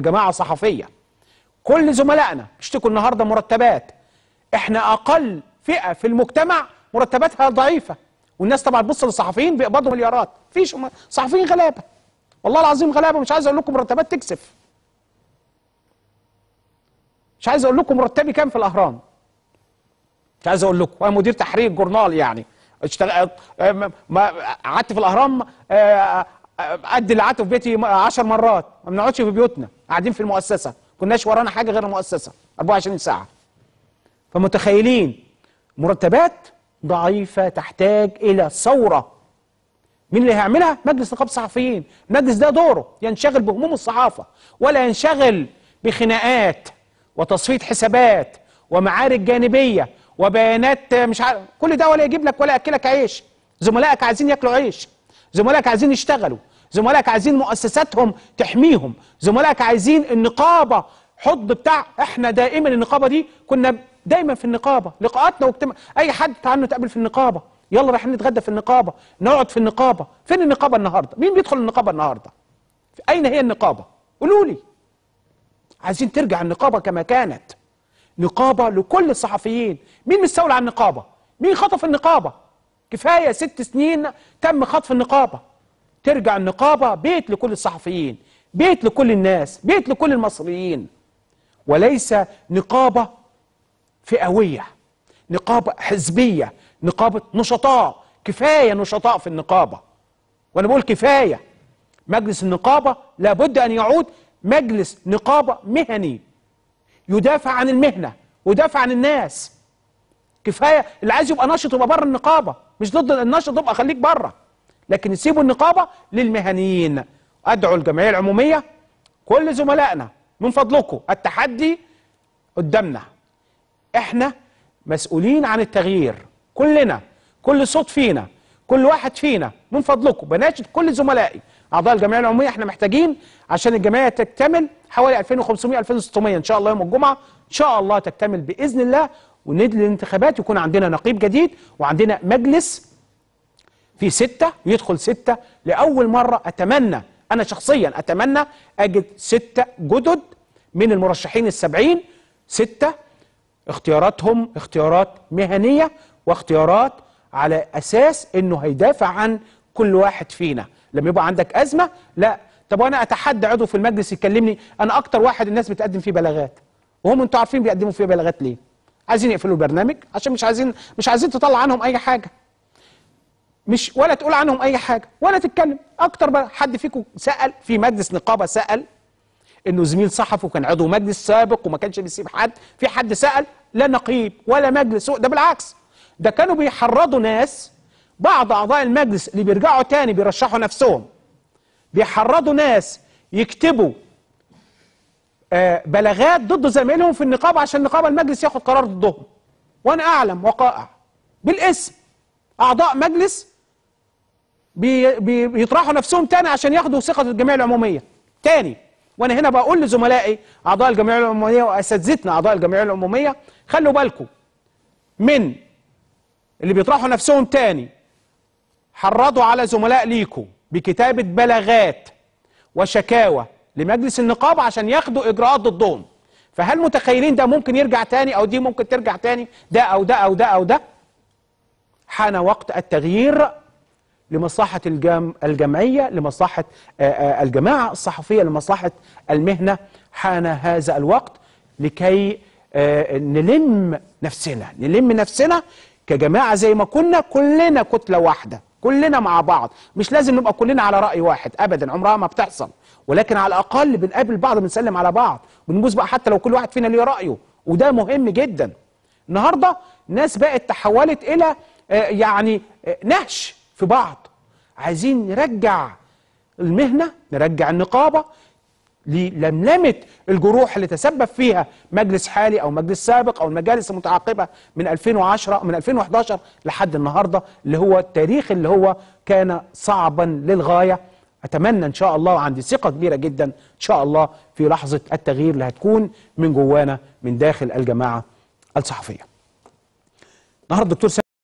جماعة صحفية كل زملائنا اشتكوا النهاردة مرتبات احنا أقل فئة في المجتمع مرتباتها ضعيفة والناس طبعا تبص للصحفيين بيقبضوا مليارات فيش صحفيين غلابة والله العظيم غلابة مش عايز أقول لكم مرتبات تكسف مش عايز أقول لكم مرتبي كام في الأهرام مش عايز أقول لكم أنا مدير تحرير جورنال يعني اشتغلت قعدت في الأهرام قد آه، آه، آه، اللي قعدت في بيتي 10 مرات ما بنقعدش في بيوتنا قاعدين في المؤسسه كناش ورانا حاجه غير المؤسسه 24 ساعه فمتخيلين مرتبات ضعيفه تحتاج الى ثوره مين اللي هيعملها مجلس نقابه الصحفيين المجلس ده دوره ينشغل بهموم الصحافه ولا ينشغل بخناقات وتصفيه حسابات ومعارك جانبيه وبيانات مش عارف كل ده ولا يجيب لك ولا ياكلك عيش زملائك عايزين ياكلوا عيش زملائك عايزين يشتغلوا زملائك عايزين مؤسساتهم تحميهم زملائك عايزين النقابه حض بتاع احنا دائما النقابه دي كنا دايما في النقابه لقاءاتنا واجتماع اي حد تعالوا نتقابل في النقابه يلا رايحين نتغدى في النقابه نقعد في النقابه فين النقابه النهارده مين بيدخل النقابه النهارده اين هي النقابه قولوا لي عايزين ترجع النقابه كما كانت نقابه لكل الصحفيين مين مستولى على النقابه مين خطف النقابه كفايه ست سنين تم خطف النقابه ترجع النقابة بيت لكل الصحفيين بيت لكل الناس بيت لكل المصريين وليس نقابة فئوية نقابة حزبية نقابة نشطاء كفاية نشطاء في النقابة وأنا بقول كفاية مجلس النقابة لابد أن يعود مجلس نقابة مهني يدافع عن المهنة ويدافع عن الناس كفاية اللي عايز يبقى ناشط يبقى بره النقابة مش ضد النشط يبقى خليك بره لكن سيبوا النقابة للمهنيين أدعو الجمعية العمومية كل زملائنا من فضلكم التحدي قدامنا احنا مسؤولين عن التغيير كلنا كل صوت فينا كل واحد فينا من فضلكم بناشد كل زملائي اعضاء الجمعيه العموميه احنا محتاجين عشان الجمعيه تكتمل حوالي 2500 2600 ان شاء الله يوم الجمعه ان شاء الله تكتمل باذن الله وندل الانتخابات يكون عندنا نقيب جديد وعندنا مجلس في ستة يدخل ستة لأول مرة أتمنى أنا شخصيا أتمنى أجد ستة جدد من المرشحين السبعين ستة اختياراتهم اختيارات مهنية واختيارات على أساس أنه هيدافع عن كل واحد فينا لما يبقى عندك أزمة لا طب وأنا أتحدى عضو في المجلس يكلمني أنا أكتر واحد الناس بتقدم فيه بلاغات وهم أنتوا عارفين بيقدموا فيه بلاغات ليه عايزين يقفلوا البرنامج عشان مش عايزين مش عايزين تطلع عنهم أي حاجة مش ولا تقول عنهم اي حاجه ولا تتكلم اكتر بقى حد فيكم سال في مجلس نقابه سال انه زميل صحفي وكان عضو مجلس سابق وما كانش بيسيب حد في حد سال لا نقيب ولا مجلس ده بالعكس ده كانوا بيحرضوا ناس بعض اعضاء المجلس اللي بيرجعوا تاني بيرشحوا نفسهم بيحرضوا ناس يكتبوا آه، بلاغات ضد زمايلهم في النقابه عشان نقابه المجلس ياخد قرار ضدهم وانا اعلم وقائع بالاسم اعضاء مجلس بي بي بيطرحوا نفسهم تاني عشان ياخدوا ثقه الجمعيه العموميه تاني وانا هنا بقول لزملائي اعضاء الجمعيه العموميه واساتذتنا اعضاء الجمعيه العموميه خلوا بالكم من اللي بيطرحوا نفسهم تاني حرضوا على زملاء ليكم بكتابه بلاغات وشكاوى لمجلس النقابه عشان ياخدوا اجراءات ضدهم فهل متخيلين ده ممكن يرجع تاني او دي ممكن ترجع تاني ده او ده او ده او ده حان وقت التغيير لمصلحة الجام الجمعية لمصلحة الجماعة الصحفية لمصلحة المهنة حان هذا الوقت لكي نلم نفسنا نلم نفسنا كجماعة زي ما كنا كلنا كتلة واحدة كلنا مع بعض مش لازم نبقى كلنا على رأي واحد أبدا عمرها ما بتحصل ولكن على الأقل بنقابل بعض بنسلم على بعض بنبوس بقى حتى لو كل واحد فينا ليه رأيه وده مهم جدا النهاردة ناس بقت تحولت إلى يعني نهش في بعض عايزين نرجع المهنة نرجع النقابة للملمة الجروح اللي تسبب فيها مجلس حالي أو مجلس سابق أو المجالس المتعاقبة من 2010 من 2011 لحد النهاردة اللي هو التاريخ اللي هو كان صعبا للغاية أتمنى إن شاء الله وعندي ثقة كبيرة جدا إن شاء الله في لحظة التغيير اللي هتكون من جوانا من داخل الجماعة الصحفية النهاردة دكتور